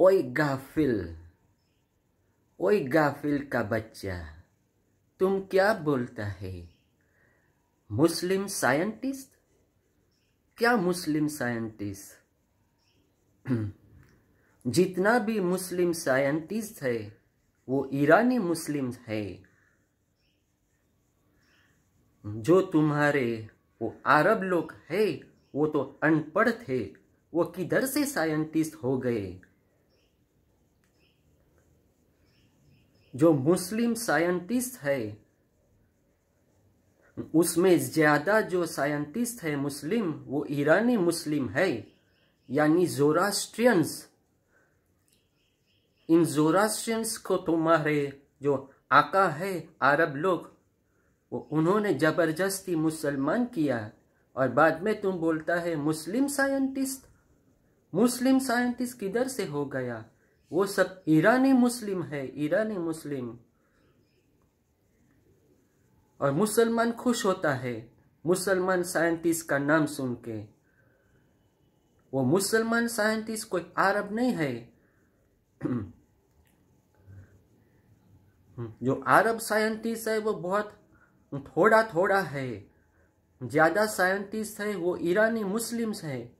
ओय गाफिल ओय गाफिल का बच्चा तुम क्या बोलता है मुस्लिम साइंटिस्ट क्या मुस्लिम साइंटिस्ट जितना भी मुस्लिम साइंटिस्ट है वो ईरानी मुस्लिम है जो तुम्हारे वो अरब लोग है वो तो अनपढ़ थे वो किधर से साइंटिस्ट हो गए जो मुस्लिम साइंटिस्ट है उसमें ज़्यादा जो साइंटिस्ट है मुस्लिम वो ईरानी मुस्लिम है यानी जोरास्ट्रियंस इन जोरास्ट्रियंस को तुम्हारे जो आका है अरब लोग वो उन्होंने जबरदस्ती मुसलमान किया और बाद में तुम बोलता है मुस्लिम साइंटिस्ट मुस्लिम साइंटिस्ट किधर से हो गया वो सब ईरानी मुस्लिम है ईरानी मुस्लिम और मुसलमान खुश होता है मुसलमान साइंटिस्ट का नाम सुन के वो मुसलमान साइंटिस्ट कोई अरब नहीं है जो अरब साइंटिस्ट है वो बहुत थोड़ा थोड़ा है ज़्यादा साइंटिस्ट है वो ईरानी मुस्लिम्स है